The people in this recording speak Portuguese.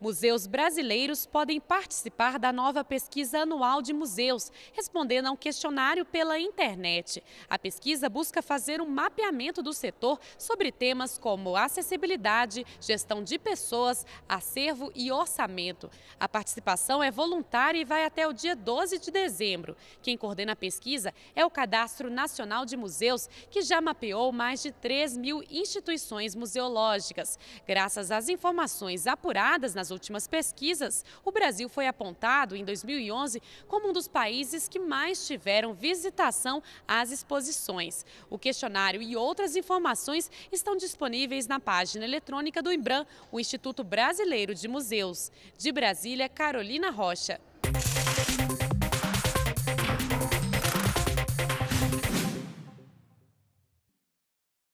Museus brasileiros podem participar da nova pesquisa anual de museus, respondendo a um questionário pela internet. A pesquisa busca fazer um mapeamento do setor sobre temas como acessibilidade, gestão de pessoas, acervo e orçamento. A participação é voluntária e vai até o dia 12 de dezembro. Quem coordena a pesquisa é o Cadastro Nacional de Museus, que já mapeou mais de 3 mil instituições museológicas. Graças às informações apuradas nas últimas pesquisas, o Brasil foi apontado em 2011 como um dos países que mais tiveram visitação às exposições. O questionário e outras informações estão disponíveis na página eletrônica do IBRAM, o Instituto Brasileiro de Museus. De Brasília, Carolina Rocha.